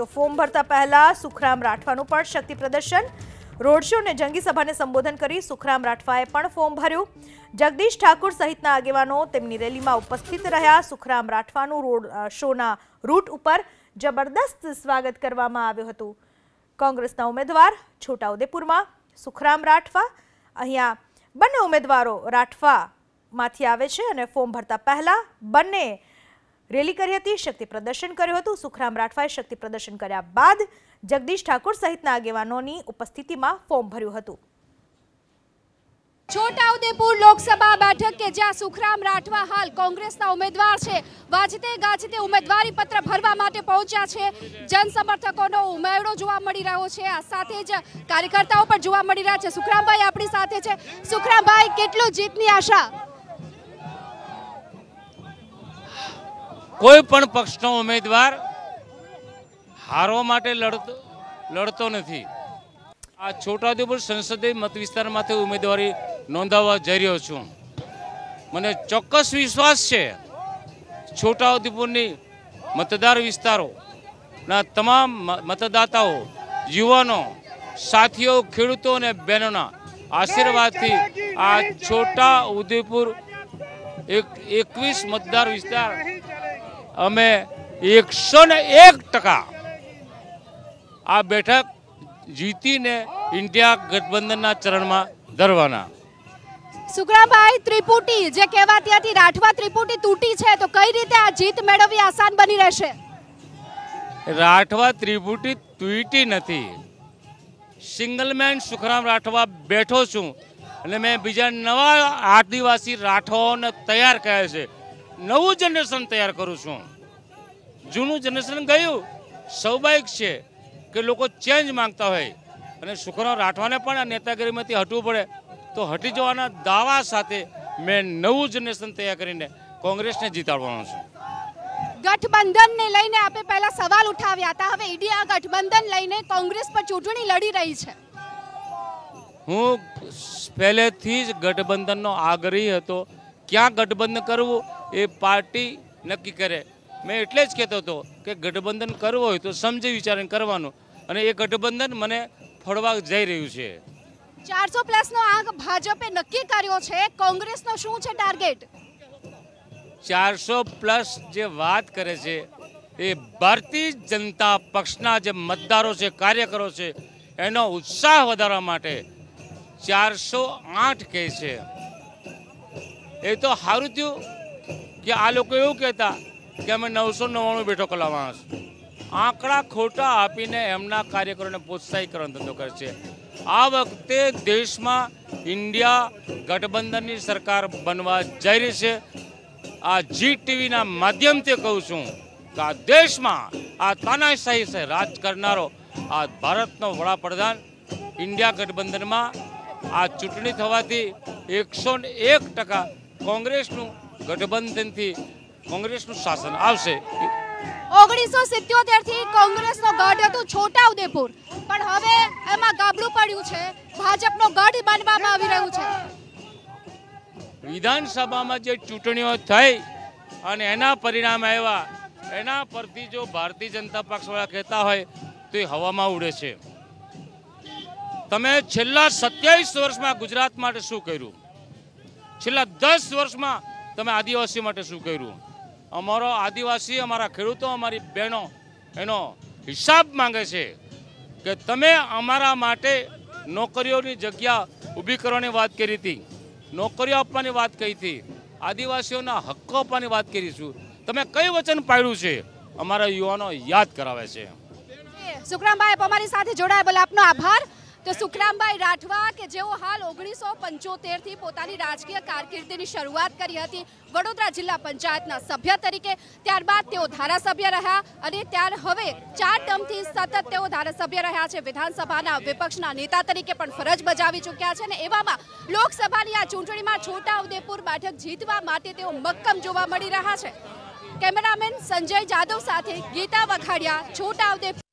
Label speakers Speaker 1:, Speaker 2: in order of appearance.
Speaker 1: તો ફોર્મ ભરતા પહેલા સુખરામ રાઠવાનું પણ શક્તિ પ્રદર્શન રોડ શો અને જંગી સભાને સંબોધન કરી સુખરામ રાઠવાએ પણ ફોર્મ ભર્યું જગદીશ ઠાકુર સહિતના આગેવાનો તેમની રેલીમાં ઉપસ્થિત રહ્યા સુખરામ રાઠવાનું રોડ શોના રૂટ ઉપર જબરદસ્ત સ્વાગત કરવામાં આવ્યું હતું કોંગ્રેસના ઉમેદવાર છોટાઉદેપુરમાં સુખરામ રાઠવા અહીંયા બંને ઉમેદવારો રાઠવામાંથી આવે છે અને ફોર્મ ભરતા પહેલાં બંને રેલી કરી હતી શક્તિ પ્રદર્શન કર્યું હતું સુખરામ રાઠવાએ શક્તિ પ્રદર્શન કર્યા બાદ જગદીશ ઠાકોર સહિતના આગેવાનોની ઉપસ્થિતિમાં ફોર્મ ભર્યું હતું છોટાઉદેપુર લોકસભા બેઠક કે જ્યાં સુખરામ રાઠવા હાલ કોંગ્રેસના ઉમેદવાર છે વાજતે ગાજતે ઉમેદવારી પત્ર ભરવા માટે પહોંચ્યા છે જનસમર્થકોનો ઉમેરો જોવા મળી રહ્યો છે આ સાથે જ કાર્યકર્તાઓ પણ જોવા મળી રહ્યા છે સુખરામભાઈ આપણી સાથે છે સુખરામભાઈ કેટલું જીતની આશા
Speaker 2: કોઈ પણ પક્ષનો ઉમેદવાર હારવા માટે લડતો લડતો નથી આ છોટાઉદેપુર સંસદીય મત વિસ્તારમાંથી ઉમેદવારી નોંધાવવા જઈ રહ્યો છું મને ચોક્કસ વિશ્વાસ છે છોટાઉદેપુરની મતદાર વિસ્તારોના તમામ મતદાતાઓ યુવાનો સાથીઓ ખેડૂતો અને બહેનોના આશીર્વાદથી આ છોટા ઉદેપુર એક એકવીસ મતદાર વિસ્તાર અમે એકસો ને એક ટકા આ બેઠક જીતીને ઇન્ડિયા ગઠબંધનના ચરણમાં ધરવાના
Speaker 1: સુગ્રાભાઈ ત્રિપુટી જે કહેવા ત્યાંથી રાઠવા ત્રિપુટી તૂટી છે તો કઈ રીતે આ જીત મેળવવી આસાન બની રહેશે
Speaker 2: રાઠવા ત્રિપુટી તૂટી નથી સિંગલમેન સુખરામ રાઠવા બેઠો છું અને મેં બીજા નવા આદિવાસી રાઠવાઓને તૈયાર કર્યા છે નવું જનરેશન તૈયાર કરું છું જૂનું જનરેશન ગયું સ્વાભાવિક છે કે લોકો ચેન્જ માંગતા હોય અને શુકરાવ રાઠવાને પણ આ નેતાગીરીમાંથી હટવું પડે તો હટી જવાના દાવા સાથે મેં નવું જનરેશન તૈયાર કરીને કોંગ્રેસને જીતાડવાનો છું
Speaker 1: ગઠબંધનને લઈને આપે પહેલા સવાલ ઉઠાવ્યા હતા હવે ઈડી આ ગઠબંધન લઈને કોંગ્રેસ પર ચૂંટણી લડી રહી છે
Speaker 2: હું પહેલેથી જ ગઠબંધનનો આગ્રહી હતો ક્યાં ગઠબંધન કરવું એ પાર્ટી નક્કી કરે મેં એટલે જ કહેતો હતો કે ગઠબંધન કરવું હોય તો સમજી વિચારીને કરવાનું અને એ ગઠબંધન મને ફળવા જઈ રહ્યું છે
Speaker 1: ચારસો પ્લસનો આંક ભાજપે નક્કી કર્યો છે કોંગ્રેસનો શું છે ટાર્ગેટ
Speaker 2: ચારસો પ્લસ જે વાત કરે છે એ ભારતીય જનતા પક્ષના જે મતદારો છે કાર્યકરો છે એનો ઉત્સાહ વધારવા માટે ચારસો આઠ કહે છે એ તો સારું થયું કે આ લોકો એવું કહેતા કે અમે નવસો નવ્વાણું બેઠો ખોલાવવા આંકડા ખોટા આપીને એમના કાર્યકરોને પ્રોત્સાહિત કરવાનો ધંધો કરે છે આ વખતે દેશમાં ઇન્ડિયા ગઠબંધનની સરકાર બનવા જઈ રહી છે આ જી ટીવીના માધ્યમથી કહું છું કે આ દેશમાં આ તાનાશાહી છે રાજ કરનારો આ ભારતનો વડાપ્રધાન ઇન્ડિયા ગઠબંધનમાં આ ચૂંટણી થવાથી એકસો એક ટકા કોંગ્રેસનું ગઠબંધનથી કોંગ્રેસનું શાસન આવશે
Speaker 1: ઓગણીસો સિત્યોતેર થી નો ગઢ હતો છોટા ઉદેપુર પણ હવે એમાં ગાબડું પડ્યું છે ભાજપનો ગઢ બનવામાં આવી રહ્યું છે
Speaker 2: વિધાનસભામાં જે ચૂંટણીઓ થઈ અને એના પરિણામ આવ્યા એના પરથી જો ભારતીય જનતા પક્ષવાળા કહેતા હોય તો એ હવામાં ઉડે છે તમે છેલ્લા સત્યાવીસ વર્ષમાં ગુજરાત માટે શું કર્યું છેલ્લા દસ વર્ષમાં તમે આદિવાસી માટે શું કર્યું અમારો આદિવાસી અમારા ખેડૂતો અમારી બહેનો એનો હિસાબ માંગે છે કે તમે અમારા માટે નોકરીઓની જગ્યા ઊભી કરવાની વાત કરી હતી નોકરીઓ આપવાની વાત કહી હતી આદિવાસીઓના હક્કો આપવાની વાત કરી છું તમે કઈ વચન પાડ્યું છે અમારા યુવાનો યાદ કરાવે છે
Speaker 1: સુખરામભાઈ અમારી સાથે જોડાયેલ આપનો આભાર તો સુખરામભાઈ રાઠવા કે જેઓ હાલ ઓગણીસો પંચોતેરથી પોતાની રાજકીય કારકિર્દીની શરૂઆત કરી હતી વડોદરા જિલ્લા પંચાયતના સભ્ય તરીકે ત્યારબાદ તેઓ ધારાસભ્ય રહ્યા અને ત્યાર હવે ચાર ટર્મથી સતત તેઓ ધારાસભ્ય રહ્યા છે વિધાનસભાના વિપક્ષના નેતા તરીકે પણ ફરજ બજાવી ચૂક્યા છે અને એવામાં લોકસભાની આ ચૂંટણીમાં છોટાઉદેપુર બેઠક જીતવા માટે તેઓ મક્કમ જોવા મળી રહ્યા છે કેમેરામેન સંજય જાદવ સાથે ગીતા વખાડિયા છોટાઉદેપુર